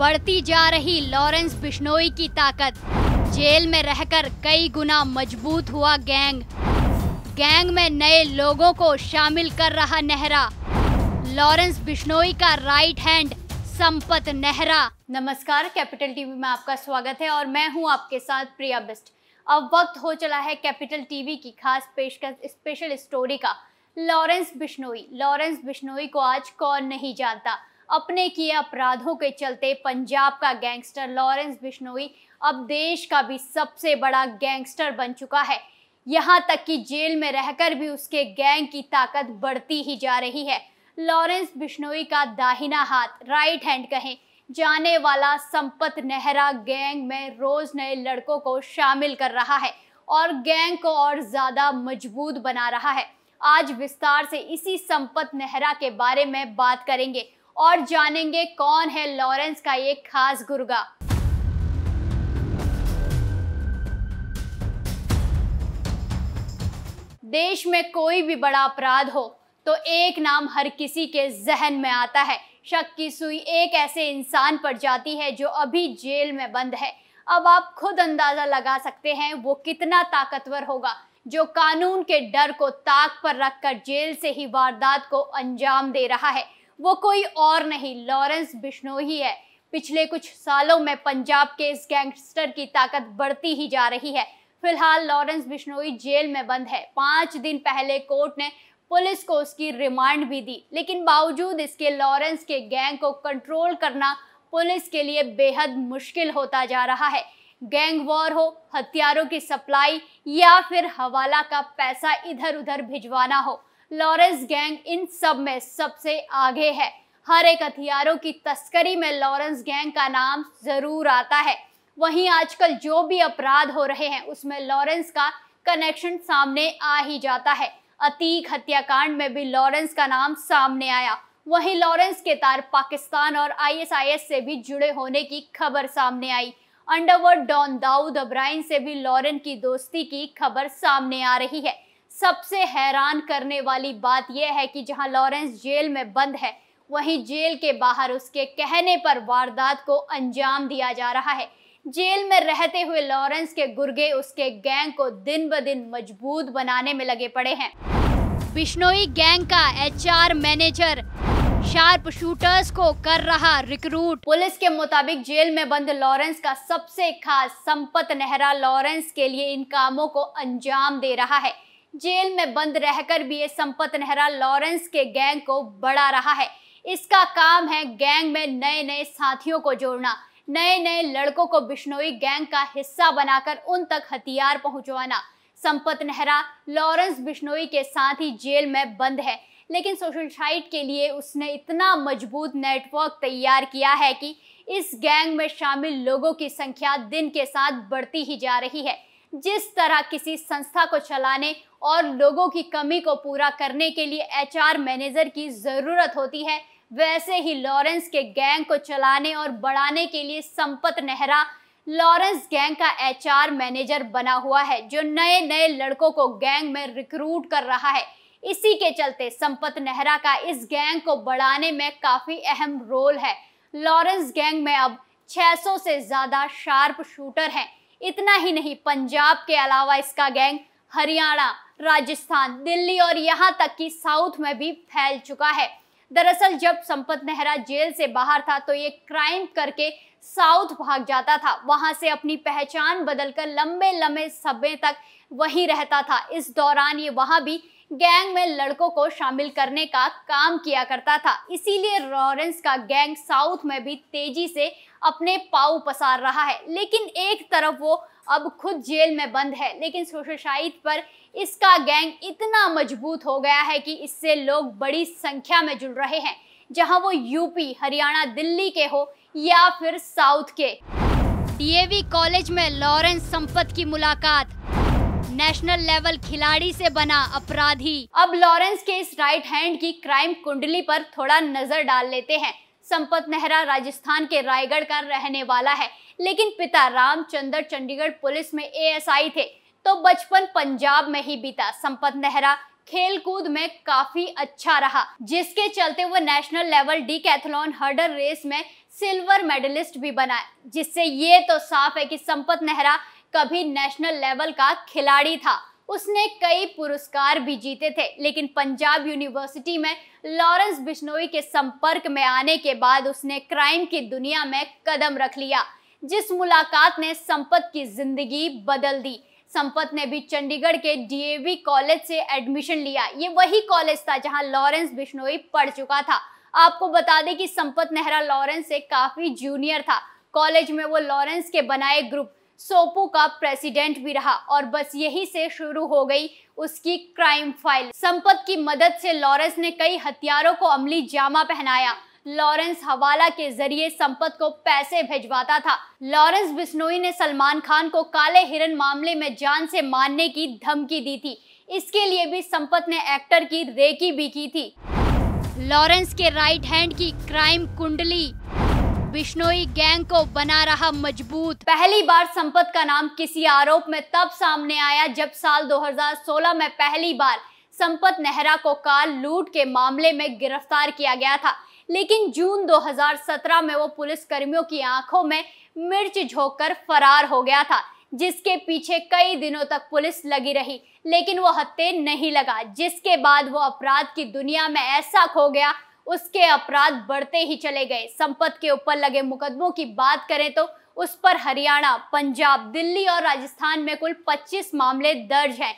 बढ़ती जा रही लॉरेंस बिश्नोई की ताकत जेल में रहकर कई गुना मजबूत हुआ गैंग गैंग में नए लोगों को शामिल कर रहा नेहरा लॉरेंस बिश्नोई का राइट हैंड संपत नेहरा नमस्कार कैपिटल टीवी में आपका स्वागत है और मैं हूं आपके साथ प्रिया बिस्ट अब वक्त हो चला है कैपिटल टीवी की खास पेशकश स्पेशल स्टोरी का लॉरेंस बिश्नोई लॉरेंस बिश्नोई को आज कौन नहीं जानता अपने किए अपराधों के चलते पंजाब का गैंगस्टर लॉरेंस बिश्नोई अब देश का भी सबसे बड़ा गैंगस्टर बन चुका है यहाँ तक कि जेल में रहकर भी उसके गैंग की ताकत बढ़ती ही जा रही है लॉरेंस बिश्नोई का दाहिना हाथ राइट हैंड कहें जाने वाला संपत नेहरा गैंग में रोज नए लड़कों को शामिल कर रहा है और गैंग को और ज्यादा मजबूत बना रहा है आज विस्तार से इसी संपत नेहरा के बारे में बात करेंगे और जानेंगे कौन है लॉरेंस का ये खास गुर्गा देश में कोई भी बड़ा अपराध हो तो एक नाम हर किसी के जहन में आता है शक की सुई एक ऐसे इंसान पर जाती है जो अभी जेल में बंद है अब आप खुद अंदाजा लगा सकते हैं वो कितना ताकतवर होगा जो कानून के डर को ताक पर रखकर जेल से ही वारदात को अंजाम दे रहा है वो कोई और नहीं लॉरेंस बिश्नोई है पिछले कुछ सालों में पंजाब के इस गैंगस्टर की ताकत बढ़ती ही जा रही है फिलहाल लॉरेंस बिश्नोई जेल में बंद है पाँच दिन पहले कोर्ट ने पुलिस को उसकी रिमांड भी दी लेकिन बावजूद इसके लॉरेंस के गैंग को कंट्रोल करना पुलिस के लिए बेहद मुश्किल होता जा रहा है गैंग वॉर हो हथियारों की सप्लाई या फिर हवाला का पैसा इधर उधर भिजवाना हो लॉरेंस गैंग इन सब में सबसे आगे है हर एक हथियारों की तस्करी में लॉरेंस गैंग का नाम जरूर आता है वहीं आजकल जो भी अपराध हो रहे हैं उसमें लॉरेंस का कनेक्शन सामने आ ही जाता है अतीक हत्याकांड में भी लॉरेंस का नाम सामने आया वहीं लॉरेंस के तार पाकिस्तान और आईएसआईएस से भी जुड़े होने की खबर सामने आई अंडरवर्ल्ड डॉन दाऊद अब्राइन से भी लॉरेंस की दोस्ती की खबर सामने आ रही है सबसे हैरान करने वाली बात यह है कि जहां लॉरेंस जेल में बंद है वहीं जेल के बाहर उसके कहने पर वारदात को अंजाम दिया जा रहा है जेल में रहते हुए लॉरेंस के गुर्गे उसके गैंग को दिन ब दिन मजबूत बनाने में लगे पड़े हैं बिश्नोई गैंग का एचआर मैनेजर शार्प शूटर्स को कर रहा रिक्रूट पुलिस के मुताबिक जेल में बंद लॉरेंस का सबसे खास संपत नेहरा लॉरेंस के लिए इन कामों को अंजाम दे रहा है जेल में बंद रहकर भी ये संपत नेहरा लॉरेंस के गैंग को बढ़ा रहा है इसका काम है गैंग में नए नए साथियों को जोड़ना नए नए लड़कों को बिश्नोई गैंग का हिस्सा बनाकर उन तक हथियार पहुंचवाना संपत नेहरा लॉरेंस बिश्नोई के साथ ही जेल में बंद है लेकिन सोशल साइट के लिए उसने इतना मजबूत नेटवर्क तैयार किया है कि इस गैंग में शामिल लोगों की संख्या दिन के साथ बढ़ती ही जा रही है जिस तरह किसी संस्था को चलाने और लोगों की कमी को पूरा करने के लिए एचआर मैनेजर की ज़रूरत होती है वैसे ही लॉरेंस के गैंग को चलाने और बढ़ाने के लिए संपत नेहरा लॉरेंस गैंग का एचआर मैनेजर बना हुआ है जो नए नए लड़कों को गैंग में रिक्रूट कर रहा है इसी के चलते संपत नेहरा का इस गैंग को बढ़ाने में काफ़ी अहम रोल है लॉरेंस गैंग में अब 600 से ज़्यादा शार्प शूटर हैं इतना ही नहीं पंजाब के अलावा इसका गैंग हरियाणा राजस्थान दिल्ली और यहाँ तक कि साउथ में भी फैल चुका है दरअसल जब संपत नेहरा जेल से बाहर था तो ये क्राइम करके साउथ भाग जाता था वहां से अपनी पहचान बदलकर लंबे लंबे समय तक वहीं रहता था इस दौरान ये वहां भी गैंग में लड़कों को शामिल करने का काम किया करता था इसीलिए लॉरेंस का गैंग साउथ में भी तेजी से अपने पाव पसार रहा है लेकिन एक तरफ वो अब खुद जेल में बंद है लेकिन सोशोशाइट पर इसका गैंग इतना मजबूत हो गया है कि इससे लोग बड़ी संख्या में जुड़ रहे हैं जहां वो यूपी हरियाणा दिल्ली के हो या फिर साउथ के डीएवी कॉलेज में लॉरेंस संपत की मुलाकात नेशनल लेवल खिलाड़ी से बना अपराधी अब लॉरेंस के इस राइट हैंड की क्राइम कुंडली पर थोड़ा नजर डाल लेते हैं संपत नेहरा राजस्थान के रायगढ़ का रहने वाला है लेकिन पिता रामचंद्र चंडीगढ़ पुलिस में एएसआई थे तो बचपन पंजाब में ही बीता संपत नेहरा खेल कूद में काफी अच्छा रहा जिसके चलते वो national level decathlon hurdle race में सिल्वर मेडलिस्ट भी बना जिससे ये तो साफ है कि संपत नेहरा कभी नेशनल लेवल का खिलाड़ी था उसने कई पुरस्कार भी जीते थे लेकिन पंजाब यूनिवर्सिटी में लॉरेंस बिश्नोई के संपर्क में आने के बाद उसने क्राइम की दुनिया में कदम रख लिया जिस मुलाकात ने संपत की जिंदगी बदल दी संपत ने भी चंडीगढ़ के डीएवी कॉलेज से एडमिशन लिया ये वही कॉलेज था जहां लॉरेंस बिश्नोई पढ़ चुका था आपको बता दें कि संपत नेहरा लॉरेंस से काफी जूनियर था कॉलेज में वो लॉरेंस के बनाए ग्रुप सोपो का प्रेसिडेंट भी रहा और बस यही से शुरू हो गई उसकी क्राइम फाइल संपत की मदद से लॉरेंस ने कई हथियारों को अमली जामा पहनाया लॉरेंस हवाला के जरिए संपत को पैसे भेजवाता था लॉरेंस बिश्नोई ने सलमान खान को काले हिरन मामले में जान से मारने की धमकी दी थी इसके लिए भी संपत ने एक्टर की रेकी भी की थी लॉरेंस के राइट हैंड की क्राइम कुंडली बिश्नोई गैंग को बना रहा मजबूत पहली बार संपत का नाम किसी आरोप में तब सामने आया जब साल 2016 में पहली बार संपत नेहरा को कार लूट के मामले में गिरफ्तार किया गया था लेकिन जून 2017 में वो पुलिस कर्मियों की आंखों में मिर्च झोंक फरार हो गया था जिसके पीछे कई दिनों तक पुलिस लगी रही लेकिन वो हत्या नहीं लगा जिसके बाद वो अपराध की दुनिया में ऐसा खो गया उसके अपराध बढ़ते ही चले गए संपत के ऊपर लगे मुकदमों की बात करें तो उस पर हरियाणा पंजाब दिल्ली और राजस्थान में कुल 25 मामले दर्ज हैं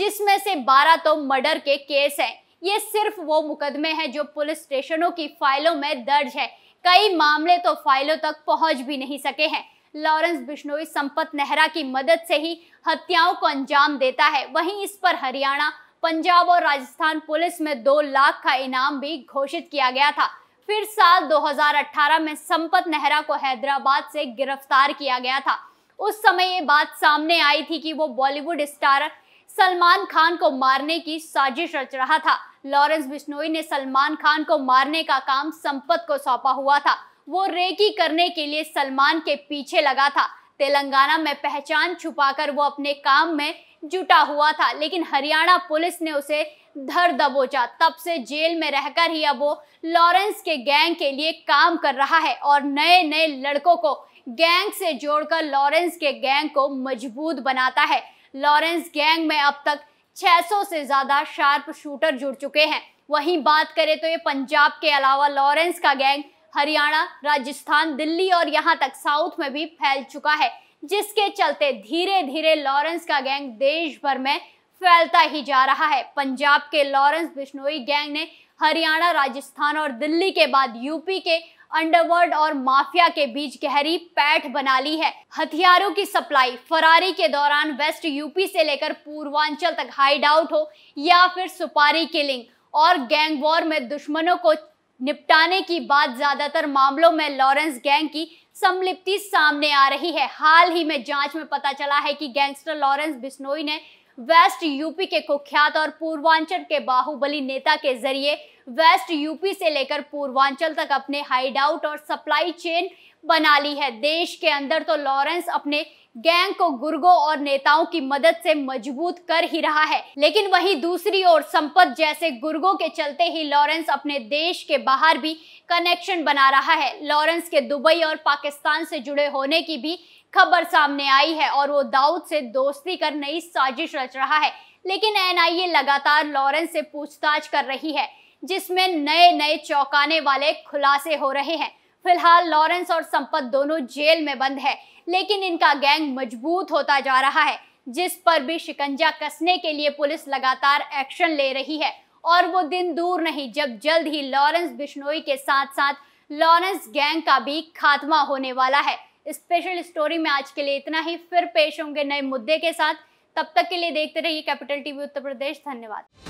जिसमें से 12 तो मर्डर के केस हैं ये सिर्फ वो मुकदमे हैं जो पुलिस स्टेशनों की फाइलों में दर्ज है कई मामले तो फाइलों तक पहुंच भी नहीं सके हैं लॉरेंस बिश्नोई संपत नेहरा की मदद से ही हत्याओं को अंजाम देता है वहीं इस पर हरियाणा पंजाब और राजस्थान पुलिस में दो लाख का इनाम भी घोषित किया गया था फिर साल 2018 में संपत नेहरा को हैदराबाद से गिरफ्तार किया गया था उस समय ये बात सामने आई थी कि वो बॉलीवुड स्टार सलमान खान को मारने की साजिश रच रहा था लॉरेंस बिश्नोई ने सलमान खान को मारने का काम संपत को सौंपा हुआ था वो रेकी करने के लिए सलमान के पीछे लगा था तेलंगाना में पहचान छुपाकर वो अपने काम में जुटा हुआ था लेकिन हरियाणा पुलिस ने उसे धर दबोचा तब से जेल में रहकर ही अब वो लॉरेंस के गैंग के लिए काम कर रहा है और नए नए लड़कों को गैंग से जोड़कर लॉरेंस के गैंग को मजबूत बनाता है लॉरेंस गैंग में अब तक 600 से ज़्यादा शार्प शूटर जुड़ चुके हैं वहीं बात करें तो ये पंजाब के अलावा लॉरेंस का गैंग हरियाणा राजस्थान दिल्ली और यहाँ तक साउथ में भी फैल चुका है जिसके चलते धीरे धीरे लॉरेंस का गैंग देश भर में फैलता ही जा रहा है पंजाब के लॉरेंस बिश्नोई गैंग ने हरियाणा राजस्थान और दिल्ली के बाद यूपी के अंडरवर्ल्ड और माफिया के बीच गहरी पैठ बना ली है हथियारों की सप्लाई फरारी के दौरान वेस्ट यूपी से लेकर पूर्वांचल तक हाइड आउट हो या फिर सुपारी किलिंग और गैंग वॉर में दुश्मनों को निपटाने की बात ज्यादातर मामलों में लॉरेंस गैंग की संलिप्ति सामने आ रही है हाल ही में जांच में पता चला है कि गैंगस्टर लॉरेंस बिश्नोई ने वेस्ट यूपी के कुख्यात और पूर्वांचल के बाहुबली नेता के जरिए वेस्ट यूपी से लेकर पूर्वांचल तक अपने आउट और सप्लाई चेन बना ली है देश के अंदर तो लॉरेंस अपने गैंग को गुर्गों और नेताओं की मदद से मजबूत कर ही रहा है लेकिन वहीं दूसरी ओर संपत जैसे गुर्गों के चलते ही लॉरेंस अपने देश के बाहर भी कनेक्शन बना रहा है लॉरेंस के दुबई और पाकिस्तान से जुड़े होने की भी खबर सामने आई है और वो दाऊद से दोस्ती कर नई साजिश रच रहा है लेकिन एनआईए लगातार लॉरेंस से पूछताछ कर रही है जिसमें नए नए चौंकाने वाले खुलासे हो रहे हैं फिलहाल लॉरेंस और संपत दोनों जेल में बंद है लेकिन इनका गैंग मजबूत होता जा रहा है जिस पर भी शिकंजा कसने के लिए पुलिस लगातार एक्शन ले रही है और वो दिन दूर नहीं जब जल्द ही लॉरेंस बिश्नोई के साथ साथ लॉरेंस गैंग का भी खात्मा होने वाला है स्पेशल स्टोरी में आज के लिए इतना ही फिर पेश होंगे नए मुद्दे के साथ तब तक के लिए देखते रहिए कैपिटल टीवी उत्तर प्रदेश धन्यवाद